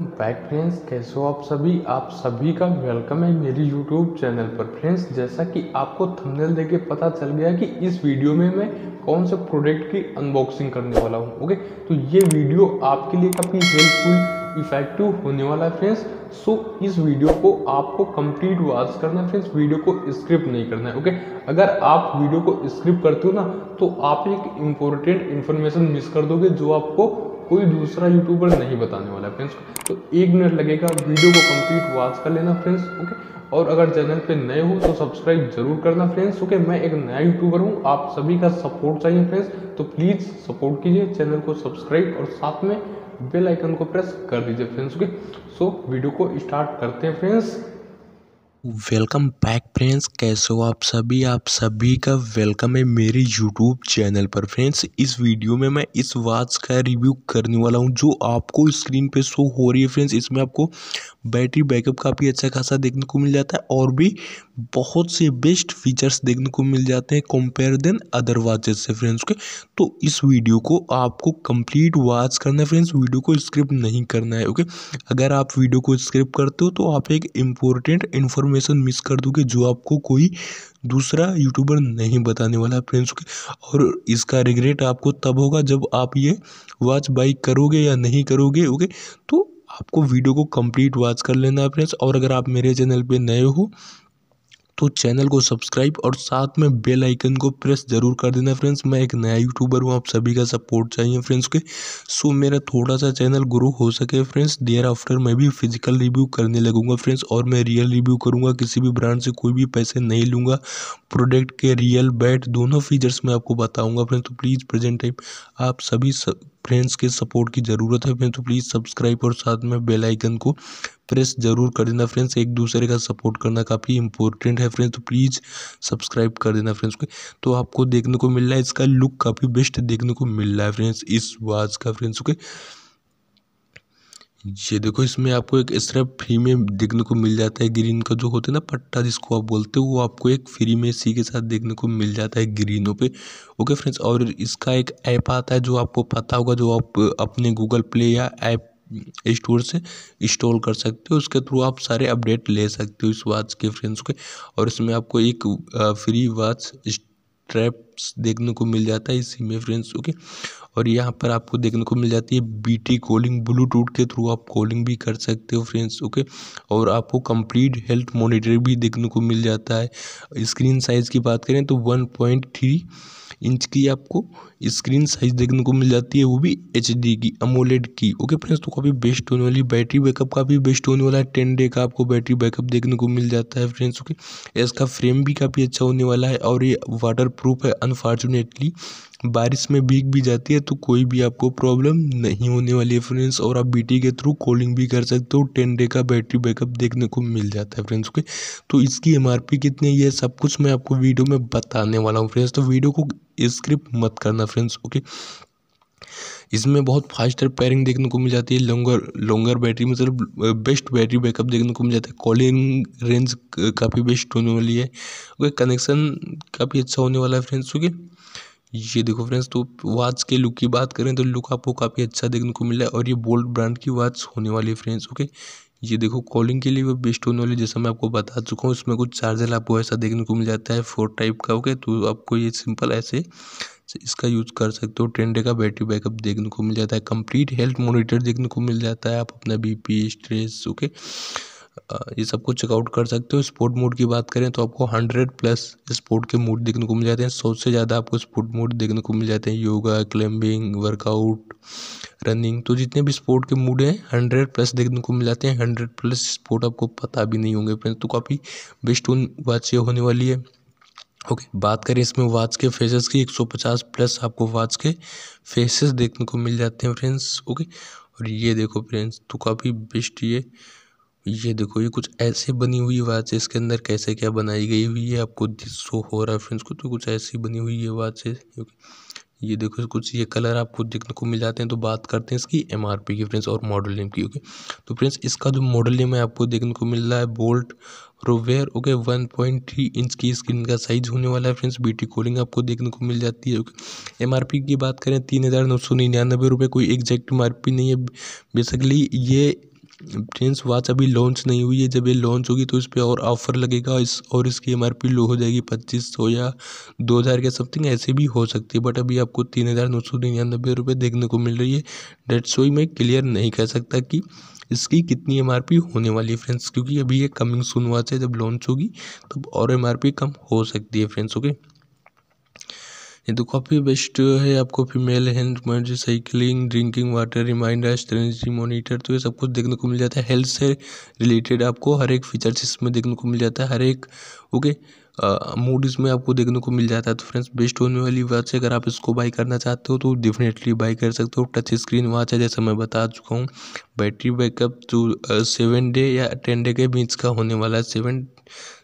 Pack friends कैसे हो आप सभी आप सभी का वेलकम है मेरी यूट्यूब चैनल पर फ्रेंड्स जैसा कि आपको थंबनेल के पता चल गया कि इस वीडियो में मैं कौन से प्रोडक्ट की अनबॉक्सिंग करने वाला हूँ ओके तो ये वीडियो आपके लिए काफ़ी हेल्पफुल इफेक्टिव होने वाला है फ्रेंड्स सो so, इस वीडियो को आपको कंप्लीट वॉच करना है फ्रेंड्स वीडियो को स्क्रिप्ट नहीं करना है ओके अगर आप वीडियो को स्क्रिप्ट करते हो ना तो आप एक इम्पोर्टेंट इन्फॉर्मेशन मिस कर दोगे जो आपको कोई दूसरा यूट्यूबर नहीं बताने वाला फ्रेंड्स फ्रेंड्स तो एक मिनट लगेगा वीडियो को कंप्लीट वॉच कर लेना फ्रेंड्स ओके और अगर चैनल पे नए हो तो सब्सक्राइब जरूर करना फ्रेंड्स ओके मैं एक नया यूट्यूबर हूँ आप सभी का सपोर्ट चाहिए फ्रेंड्स तो प्लीज़ सपोर्ट कीजिए चैनल को सब्सक्राइब और साथ में बेलाइकन को प्रेस कर दीजिए फ्रेंड्स ओके सो वीडियो को स्टार्ट करते हैं फ्रेंड्स वेलकम बैक फ्रेंड्स कैसे हो आप सभी आप सभी का वेलकम है मेरे यूट्यूब चैनल पर फ्रेंड्स इस वीडियो में मैं इस वाच का रिव्यू करने वाला हूं जो आपको स्क्रीन पे शो हो रही है फ्रेंड्स इसमें आपको बैटरी बैकअप काफ़ी अच्छा खासा देखने को मिल जाता है और भी बहुत से बेस्ट फीचर्स देखने को मिल जाते हैं कंपेयर देन अदर वॉचेज से फ्रेंड्स के तो इस वीडियो को आपको कंप्लीट वॉच करना है फ्रेंड्स वीडियो को स्क्रिप्ट नहीं करना है ओके अगर आप वीडियो को स्क्रिप्ट करते हो तो आप एक इम्पोर्टेंट इन्फॉर्मेशन मिस कर दोगे जो आपको कोई दूसरा यूट्यूबर नहीं बताने वाला फ्रेंड्स के और इसका रिग्रेट आपको तब होगा जब आप ये वॉच बाई करोगे या नहीं करोगे ओके तो आपको वीडियो को कंप्लीट वॉच कर लेना है फ्रेंड्स और अगर आप मेरे चैनल पे नए हो तो चैनल को सब्सक्राइब और साथ में बेल आइकन को प्रेस जरूर कर देना फ्रेंड्स मैं एक नया यूट्यूबर हूँ आप सभी का सपोर्ट चाहिए फ्रेंड्स के सो मेरा थोड़ा सा चैनल ग्रो हो सके फ्रेंड्स डेयर आफ्टर मैं भी फिजिकल रिव्यू करने लगूंगा फ्रेंड्स और मैं रियल रिव्यू करूँगा किसी भी ब्रांड से कोई भी पैसे नहीं लूँगा प्रोडक्ट के रियल बैट दोनों फीचर्स मैं आपको बताऊँगा फ्रेंड्स तो प्लीज़ प्रेजेंट टाइम आप सभी सब फ्रेंड्स के सपोर्ट की ज़रूरत है फ्रेंड्स तो प्लीज़ सब्सक्राइब और साथ में बेल आइकन को प्रेस जरूर कर देना फ्रेंड्स एक दूसरे का सपोर्ट करना काफ़ी इंपॉर्टेंट है फ्रेंड्स तो प्लीज़ सब्सक्राइब कर देना फ्रेंड्स को तो आपको देखने को मिल रहा है इसका लुक काफ़ी बेस्ट देखने को मिल रहा है फ्रेंड्स इस वाच का फ्रेंड्स ओके ये देखो इसमें आपको एक एक्स्ट्रा फ्री में देखने को मिल जाता है ग्रीन का जो होता है ना पट्टा जिसको आप बोलते हो वो आपको एक फ्री में सी के साथ देखने को मिल जाता है ग्रीनों पे ओके फ्रेंड्स और इसका एक ऐप आता है जो आपको पता होगा जो आप अपने गूगल प्ले या ऐप स्टोर से इंस्टॉल कर सकते हो उसके थ्रू आप सारे अपडेट ले सकते हो इस वॉच के फ्रेंड्स के और इसमें आपको एक फ्री वॉच स्ट्रैप देखने को मिल जाता है इसी में फ्रेंड्स ओके और यहाँ पर आपको देखने को मिल जाती है बीटी कॉलिंग ब्लूटूथ के थ्रू आप कॉलिंग भी कर सकते हो फ्रेंड्स ओके और आपको कंप्लीट हेल्थ मॉनिटर भी देखने को मिल जाता है स्क्रीन साइज़ की बात करें तो वन पॉइंट थ्री इंच की आपको स्क्रीन साइज देखने को मिल जाती है वो भी एच की अमोलेड की ओके फ्रेंड्स तो काफ़ी बेस्ट होने वाली बैटरी बैकअप काफ़ी बेस्ट होने वाला है टेन डे का आपको बैटरी बैकअप देखने को मिल जाता है फ्रेंड्स ओके इसका फ्रेम भी काफ़ी अच्छा होने वाला है और ये वाटर प्रूफ है अनफॉर्चुनेटली बारिश में भीग भी जाती है तो कोई भी आपको प्रॉब्लम नहीं होने वाली है फ्रेंड्स और आप बीटी के थ्रू कॉलिंग भी कर सकते हो टेन डे का बैटरी बैकअप देखने को मिल जाता है फ्रेंड्स ओके तो इसकी एम कितनी है ये सब कुछ मैं आपको वीडियो में बताने वाला हूँ फ्रेंड्स तो वीडियो को स्क्रिप्ट मत करना फ्रेंड्स ओके इसमें बहुत फास्टर पैरिंग देखने को मिल जाती है लॉन्गर लॉन्गर बैटरी मतलब बेस्ट बैटरी बैकअप देखने को मिल जाता है कॉलिंग रेंज काफ़ी बेस्ट होने वाली है ओके कनेक्शन काफ़ी अच्छा होने वाला है फ्रेंड्स क्योंकि ये देखो फ्रेंड्स तो वॉच के लुक की बात करें तो लुक आपको काफ़ी अच्छा देखने को मिला है और ये बोल्ड ब्रांड की वॉच होने वाली है फ्रेंड्स ओके ये देखो कॉलिंग के लिए वो बेस्ट होने वाली जैसा मैं आपको बता चुका हूँ इसमें कुछ चार्जर आपको ऐसा देखने को मिल जाता है फोर टाइप का ओके तो आपको ये सिंपल ऐसे इसका यूज़ कर सकते हो ट्रेन डे का बैटरी बैकअप देखने को मिल जाता है कंप्लीट हेल्थ मॉनिटर देखने को मिल जाता है आप अपना बीपी स्ट्रेस ओके ये सब कुछ चेकआउट कर सकते हो स्पोर्ट मोड की बात करें तो आपको हंड्रेड प्लस स्पोर्ट के मोड देखने को मिल जाते हैं सौ से ज़्यादा आपको स्पोर्ट मोड देखने को मिल जाते हैं योगा क्लाइंबिंग वर्कआउट रनिंग तो जितने भी स्पोर्ट के मूड हैं हंड्रेड प्लस देखने को मिल जाते हैं हंड्रेड प्लस स्पोर्ट आपको पता भी नहीं होंगे फ्रेंड्स तो काफ़ी बेस्ट वाच ये होने वाली है ओके okay, बात करें इसमें वाच के फेसेस की 150 प्लस आपको वाच के फेसेस देखने को मिल जाते हैं फ्रेंड्स ओके okay? और ये देखो फ्रेंड्स तो काफ़ी बेस्ट ये ये देखो ये कुछ ऐसे बनी हुई वाच है इसके अंदर कैसे क्या बनाई गई हुई है आपको शो हो रहा है फ्रेंड्स को तो कुछ ऐसी बनी हुई है वाच है ये देखो कुछ ये कलर आपको देखने को मिल जाते हैं तो बात करते हैं इसकी एम आर पी की फ्रेंड्स और मॉडल नेम की ओके तो फ्रेंड्स इसका जो मॉडल नेम है आपको देखने को मिल रहा है Boult Rover okay one point three inch की स्क्रीन का साइज होने वाला है फ्रेंड्स बीटी कोलिंग आपको देखने को मिल जाती है ओके एम आर पी की बात करें तीन हज़ार नौ सौ निन्यानवे रुपये कोई एग्जैक्ट एम आर पी नहीं है बेसिकली ये फ्रेंड्स वॉच अभी लॉन्च नहीं हुई है जब ये लॉन्च होगी तो इस पर और ऑफ़र लगेगा इस और इसकी एम आर पी लो हो जाएगी पच्चीस सौ या दो हज़ार के समथिंग ऐसे भी हो सकती है बट अभी आपको तीन हज़ार नौ सौ निन्यानबे रुपये देखने को मिल रही है डेट सो ही मैं क्लियर नहीं कह सकता कि इसकी कितनी एम आर पी होने वाली है फ्रेंड्स क्योंकि अभी ये कमिंग सुन वॉच है जब लॉन्च होगी तब और एम आर पी कम हो सकती है फ्रेंड्स ओके ये तो काफ़ी बेस्ट है आपको फीमेल हेल्थ मर्ज साइकिलिंग ड्रिंकिंग वाटर रिमाइंडर स्ट्रेंजी मॉनिटर तो ये सब कुछ देखने को मिल जाता है हेल्थ से रिलेटेड आपको हर एक फीचर्स इसमें देखने को मिल जाता है हर एक ओके मूड इसमें आपको देखने को मिल जाता है तो फ्रेंड्स बेस्ट होने वाली वॉच है अगर आप इसको बाई करना चाहते हो तो डेफिनेटली बाई कर सकते हो टच स्क्रीन वॉच है जैसा मैं बता चुका हूँ बैटरी बैकअप तो सेवन डे या टेन डे के बीच का होने वाला है सेवन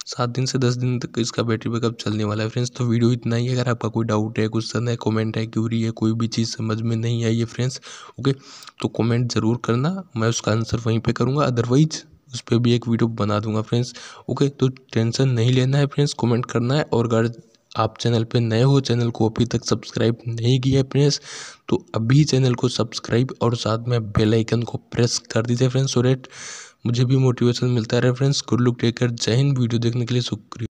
सात दिन से दस दिन तक इसका बैटरी बैकअप चलने वाला है फ्रेंड्स तो वीडियो इतना ही है अगर आपका कोई डाउट है कुछ है कॉमेंट है क्यूरी है कोई भी चीज़ समझ में नहीं आई है फ्रेंड्स ओके तो कॉमेंट ज़रूर करना मैं उसका आंसर वहीं पर करूँगा अदरवाइज उस पर भी एक वीडियो बना दूंगा फ्रेंड्स ओके तो टेंशन नहीं लेना है फ्रेंड्स कॉमेंट करना है और अगर आप चैनल पे नए हो चैनल को अभी तक सब्सक्राइब नहीं किया है फ्रेंड्स तो अभी चैनल को सब्सक्राइब और साथ में बेल आइकन को प्रेस कर दीजिए फ्रेंड्स सो डेट मुझे भी मोटिवेशन मिलता है फ्रेंड्स गुड लुक टेकर जय हिंद वीडियो देखने के लिए शुक्रिया